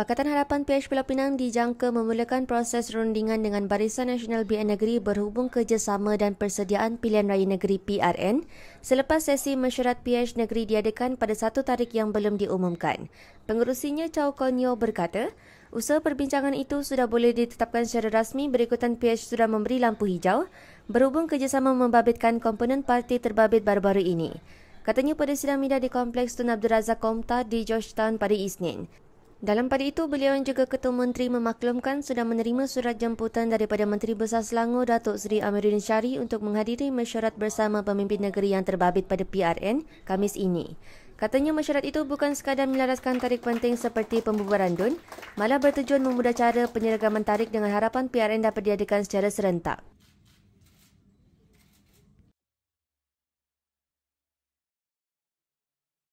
Pakatan Harapan PH Pulau Pinang dijangka memulakan proses rundingan dengan Barisan Nasional BN Negeri berhubung kerjasama dan persediaan pilihan raya negeri PRN selepas sesi mesyuarat PH Negeri diadakan pada satu tarikh yang belum diumumkan. Pengurusinya Chow Konyo berkata, usaha perbincangan itu sudah boleh ditetapkan secara rasmi berikutan PH sudah memberi lampu hijau berhubung kerjasama membabitkan komponen parti terbabit baru-baru ini. Katanya pada sidang media di Kompleks Tun Abdul Razak Komta di Georgetown pada Isnin. Dalam pada itu, beliau juga Ketua Menteri memaklumkan sudah menerima surat jemputan daripada Menteri Besar Selangor Datuk Seri Amirin Syari untuk menghadiri mesyuarat bersama pemimpin negeri yang terbabit pada PRN Kamis ini. Katanya mesyuarat itu bukan sekadar melaraskan tarik penting seperti pembubaran DUN, malah bertujuan memudah cara penyeragaman tarik dengan harapan PRN dapat diadakan secara serentak.